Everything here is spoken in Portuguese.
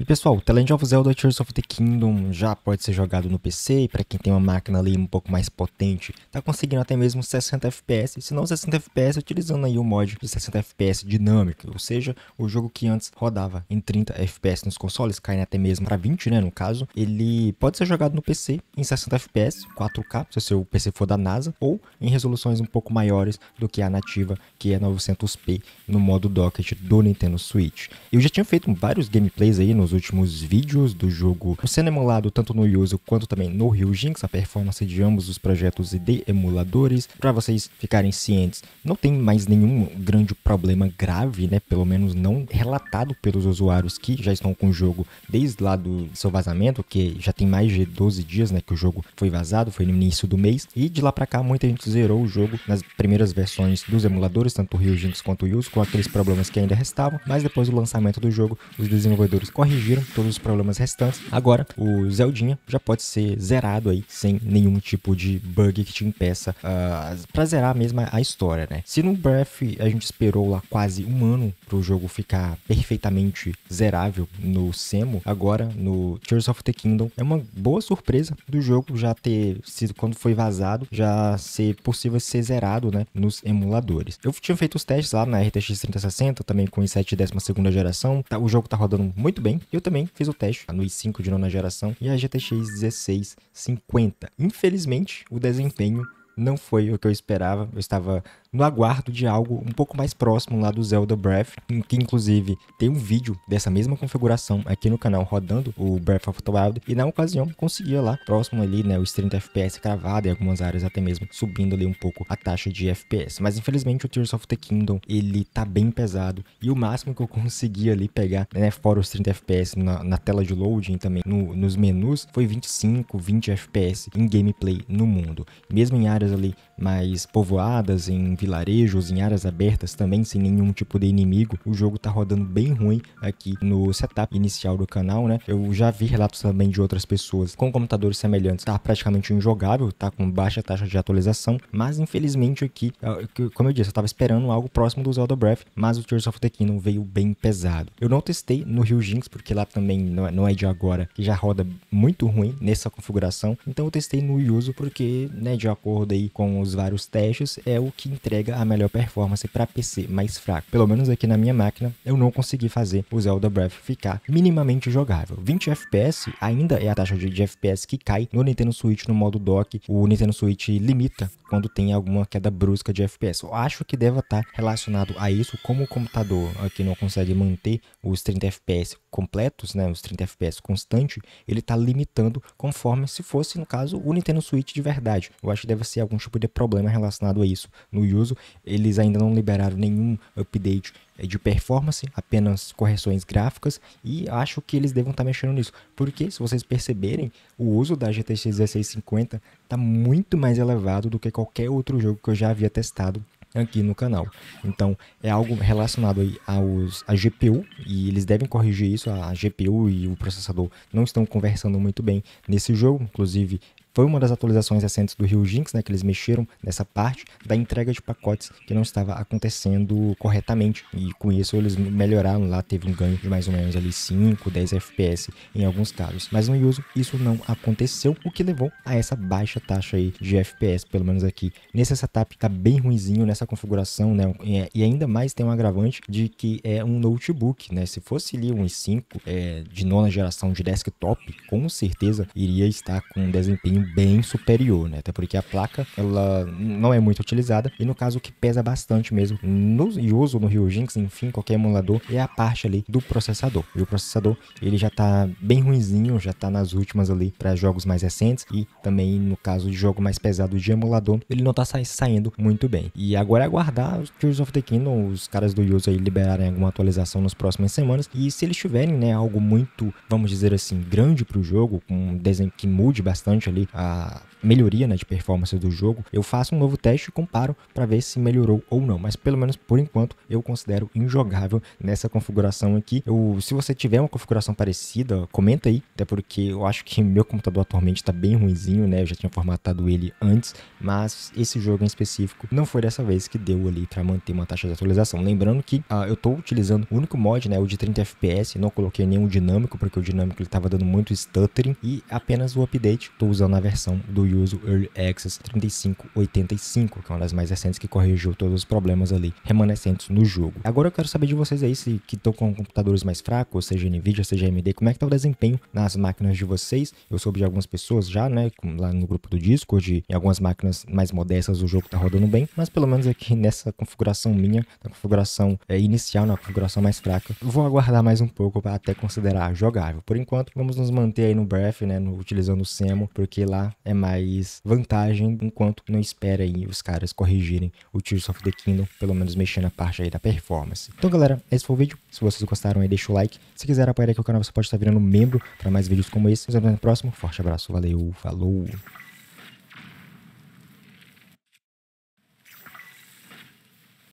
E pessoal, The Legend of Zelda Tears of the Kingdom já pode ser jogado no PC, para quem tem uma máquina ali um pouco mais potente, tá conseguindo até mesmo 60 FPS, se não 60 FPS utilizando aí o mod de 60 FPS dinâmico, ou seja, o jogo que antes rodava em 30 FPS nos consoles, caindo até mesmo para 20, né, no caso, ele pode ser jogado no PC em 60 FPS, 4K, se o seu PC for da NASA, ou em resoluções um pouco maiores do que a nativa, que é 900p no modo docket do Nintendo Switch. Eu já tinha feito vários gameplays aí no nos últimos vídeos do jogo sendo emulado tanto no Yuzu quanto também no Ryujinx, a performance de ambos os projetos e de emuladores. Para vocês ficarem cientes, não tem mais nenhum grande problema grave, né? Pelo menos não relatado pelos usuários que já estão com o jogo desde lá do seu vazamento, que já tem mais de 12 dias, né? Que o jogo foi vazado, foi no início do mês. E de lá para cá, muita gente zerou o jogo nas primeiras versões dos emuladores, tanto o Ryujinx quanto o Yuzu, com aqueles problemas que ainda restavam. Mas depois do lançamento do jogo, os desenvolvedores correm corrigiram todos os problemas restantes. Agora, o Zeldinha já pode ser zerado aí, sem nenhum tipo de bug que te impeça uh, pra zerar mesmo a história, né? Se no Breath a gente esperou lá quase um ano pro jogo ficar perfeitamente zerável no Semo, agora no Tears of the Kingdom é uma boa surpresa do jogo já ter sido, quando foi vazado, já ser possível ser zerado, né, nos emuladores. Eu tinha feito os testes lá na RTX 3060, também com i7 12 geração, tá, o jogo tá rodando muito bem, eu também fiz o teste tá no i5 de nona geração e a GTX 1650. Infelizmente, o desempenho não foi o que eu esperava. Eu estava no aguardo de algo um pouco mais próximo lá do Zelda Breath, que inclusive tem um vídeo dessa mesma configuração aqui no canal rodando o Breath of the Wild e na ocasião conseguia lá próximo ali, né, os 30 FPS cravado em algumas áreas até mesmo subindo ali um pouco a taxa de FPS. Mas infelizmente o Tears of the Kingdom, ele tá bem pesado e o máximo que eu consegui ali pegar, né, fora os 30 FPS na, na tela de loading também, no, nos menus, foi 25, 20 FPS em gameplay no mundo. Mesmo em áreas ali mais povoadas, em vilarejos, em áreas abertas também, sem nenhum tipo de inimigo. O jogo tá rodando bem ruim aqui no setup inicial do canal, né? Eu já vi relatos também de outras pessoas com computadores semelhantes. Tá praticamente injogável, tá com baixa taxa de atualização, mas infelizmente aqui, ah, como eu disse, eu tava esperando algo próximo do Zelda Breath, mas o Tears of the Kingdom veio bem pesado. Eu não testei no Rio Jinx, porque lá também não é, é de agora, que já roda muito ruim nessa configuração, então eu testei no Yuzu, porque, né, de acordo aí com os os vários testes, é o que entrega a melhor performance para PC mais fraco. Pelo menos aqui na minha máquina, eu não consegui fazer o Zelda Breath ficar minimamente jogável. 20 FPS ainda é a taxa de, FPS que cai no Nintendo Switch no modo dock. O Nintendo Switch limita quando tem alguma queda brusca de FPS. Eu acho que deve estar tá relacionado a isso, como o computador aqui não consegue manter os 30 FPS completos, né, os 30 FPS constante, ele está limitando conforme se fosse, no caso, o Nintendo Switch de verdade. Eu acho que deve ser algum tipo de problema relacionado a isso no uso, Eles ainda não liberaram nenhum update eh, de performance, apenas correções gráficas, e acho que eles devam estar tá mexendo nisso, porque se vocês perceberem, o uso da GTX 1650 está muito mais elevado do que qualquer outro jogo que eu já havia testado aqui no canal. Então, é algo relacionado aí aos, a GPU, e eles devem corrigir isso, a GPU e o processador não estão conversando muito bem nesse jogo, inclusive foi uma das atualizações recentes do Rio Jinx, né, que eles mexeram nessa parte da entrega de pacotes que não estava acontecendo corretamente. E com isso eles melhoraram lá, teve um ganho de mais ou menos ali 5, 10 FPS em alguns casos. Mas no Yuzu isso não aconteceu, o que levou a essa baixa taxa aí de FPS, pelo menos aqui. Nesse setup tá bem ruinzinho nessa configuração, né? É, e ainda mais tem um agravante de que é um notebook, né? Se fosse ali um i5 é, de nona geração de desktop, com certeza iria estar com um desempenho bem superior, né? Até porque a placa ela não é muito utilizada e no caso o que pesa bastante mesmo no uso no Ryujinx, enfim, qualquer emulador é a parte ali do processador. E o processador ele já tá bem ruinzinho, já tá nas últimas ali para jogos mais recentes e também no caso de jogo mais pesado de emulador, ele não tá sa saindo muito bem. E agora é aguardar os Tears of the Kingdom, os caras do Yuzu aí liberarem alguma atualização nas próximas semanas e se eles tiverem, né, algo muito, vamos dizer assim, grande para o jogo, com um desenho que mude bastante ali a melhoria né, de performance do jogo, eu faço um novo teste e comparo para ver se melhorou ou não. Mas pelo menos por enquanto eu considero injogável nessa configuração aqui. Eu, se você tiver uma configuração parecida, comenta aí, até porque eu acho que meu computador atualmente está bem ruinzinho, né? Eu já tinha formatado ele antes, mas esse jogo em específico não foi dessa vez que deu ali para manter uma taxa de atualização. Lembrando que ah, eu estou utilizando o único mod, né, o de 30 FPS, não coloquei nenhum dinâmico porque o dinâmico ele estava dando muito stuttering e apenas o update. Estou usando a versão do Yuzu Early Access 3585, que é uma das mais recentes que corrigiu todos os problemas ali remanescentes no jogo. Agora eu quero saber de vocês aí se que estão com computadores mais fracos, seja Nvidia, seja AMD, como é que tá o desempenho nas máquinas de vocês? Eu soube de algumas pessoas já, né, lá no grupo do Discord, em algumas máquinas mais modestas o jogo tá rodando bem, mas pelo menos aqui nessa configuração minha, na configuração é, inicial, na configuração mais fraca, vou aguardar mais um pouco para até considerar jogável. Por enquanto, vamos nos manter aí no Breath, né, no, utilizando o Semo, porque lá é mais vantagem, enquanto não espera aí os caras corrigirem o Tears of the Kingdom, pelo menos mexendo a parte aí da performance. Então, galera, é esse foi o vídeo. Se vocês gostaram aí, deixa o like. Se quiser apoiar aqui o canal, você pode estar virando membro para mais vídeos como esse. Nos vemos no próximo. Forte abraço, valeu, falou!